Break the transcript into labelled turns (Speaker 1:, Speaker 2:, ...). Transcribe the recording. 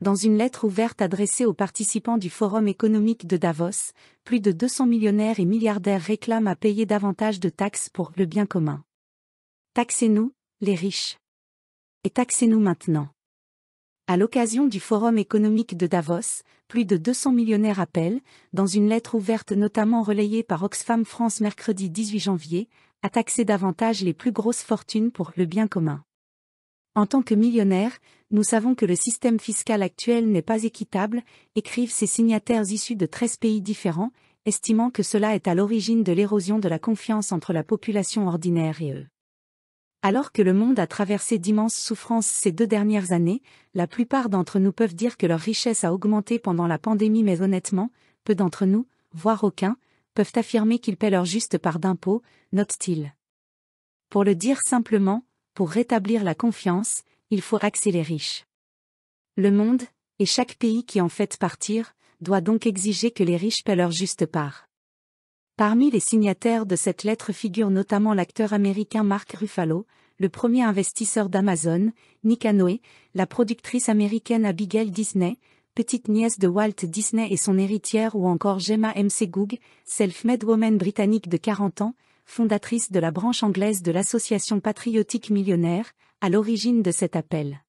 Speaker 1: Dans une lettre ouverte adressée aux participants du Forum économique de Davos, plus de 200 millionnaires et milliardaires réclament à payer davantage de taxes pour le bien commun. Taxez-nous, les riches. Et taxez-nous maintenant. À l'occasion du Forum économique de Davos, plus de 200 millionnaires appellent, dans une lettre ouverte notamment relayée par Oxfam France mercredi 18 janvier, à taxer davantage les plus grosses fortunes pour le bien commun. En tant que millionnaire, nous savons que le système fiscal actuel n'est pas équitable, écrivent ces signataires issus de 13 pays différents, estimant que cela est à l'origine de l'érosion de la confiance entre la population ordinaire et eux. Alors que le monde a traversé d'immenses souffrances ces deux dernières années, la plupart d'entre nous peuvent dire que leur richesse a augmenté pendant la pandémie mais honnêtement, peu d'entre nous, voire aucun, peuvent affirmer qu'ils paient leur juste part d'impôts, note-t-il. Pour le dire simplement, pour rétablir la confiance, il faut raxer les riches. Le monde, et chaque pays qui en fait partir, doit donc exiger que les riches paient leur juste part. Parmi les signataires de cette lettre figure notamment l'acteur américain Mark Ruffalo, le premier investisseur d'Amazon, Nick Noé, la productrice américaine Abigail Disney, petite nièce de Walt Disney et son héritière ou encore Gemma M. self-made woman britannique de 40 ans, fondatrice de la branche anglaise de l'association patriotique millionnaire, à l'origine de cet appel.